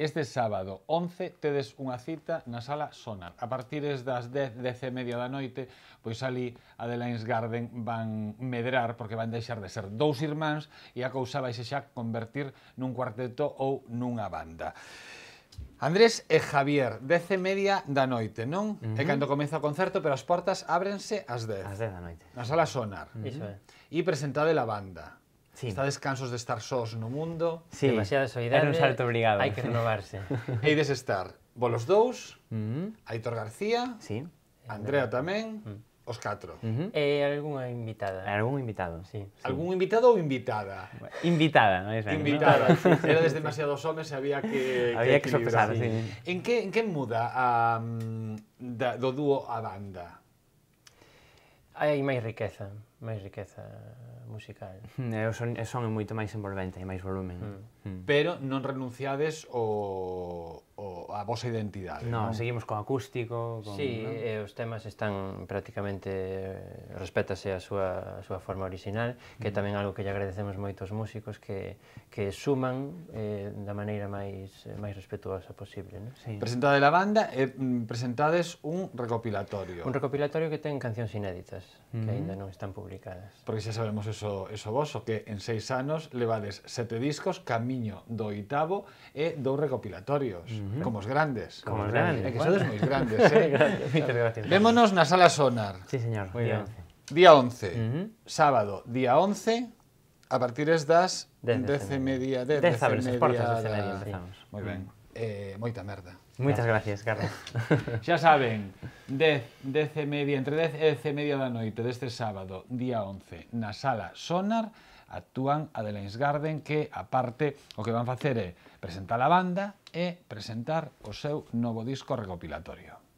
Este sábado 11 tedes unha cita na sala Sonar. A partir das 10, 10 e media da noite, pois ali a The Garden van medrar porque van deixar de ser dous irmáns e a cousa vai xa convertir nun cuarteto ou nunha banda. Andrés e Javier, 10 e media da noite, non? Uh -huh. É cando comeza o concerto, pero as portas ábrense ás 10. Ás 10 da noite. Na sala Sonar. Uh -huh. Iso é. E presentade a banda. Sí. Estades cansos de estar sós no mundo? Sí. Demasiada soidade. Era un salto obrigado. Hai que renovarse. de estar volos dous, mm -hmm. Aitor García, sí. Andrea tamén, mm. os catro. Uh mm-hmm. -huh. E algunha invitada. Algún invitado, sí. sí. Algún invitado ou invitada? Bueno, invitada, non é xa. Invitada. ¿no? Era desde demasiados homes e había que Había que, que sopesar, sí. sí. En que, en que muda a, da, do dúo a banda? hai máis riqueza, máis riqueza musical. Mm, é, o son, e son é moito máis envolvente, e máis volumen. Mm. Mm. Pero non renunciades o, o a vosa identidade. No, non, seguimos co acústico. Con, sí, ¿no? e os temas están prácticamente, respétase a súa, a súa forma original, que mm. tamén algo que lle agradecemos moitos músicos que, que suman eh, da maneira máis eh, máis respetuosa posible, non? Sí. Presentade a banda e mm, presentades un recopilatorio. Un recopilatorio que ten cancións inéditas, mm -hmm. que aínda non están publicadas. Porque xa sabemos eso, eso vos, o que en seis anos levades sete discos, camiño do oitavo e dous recopilatorios, mm -hmm. como os grandes. Como os grandes. É que sodes moi grandes, eh? Moitas gracias. Vémonos na sala Sonar. Sí, señor. Muy día 11. Día 11. Mm -hmm. Sábado, día 11 a partir das 10 e media, 10 e media. portas, 10 e media empezamos. Moi ben. Eh, moita merda. Moitas gracias, Carlos. Xa saben, 10, 10 e media, entre 10 e 10 e media da noite deste sábado, día 11, na sala Sonar, actúan a The Lens Garden que, aparte, o que van facer é presentar a banda e presentar o seu novo disco recopilatorio.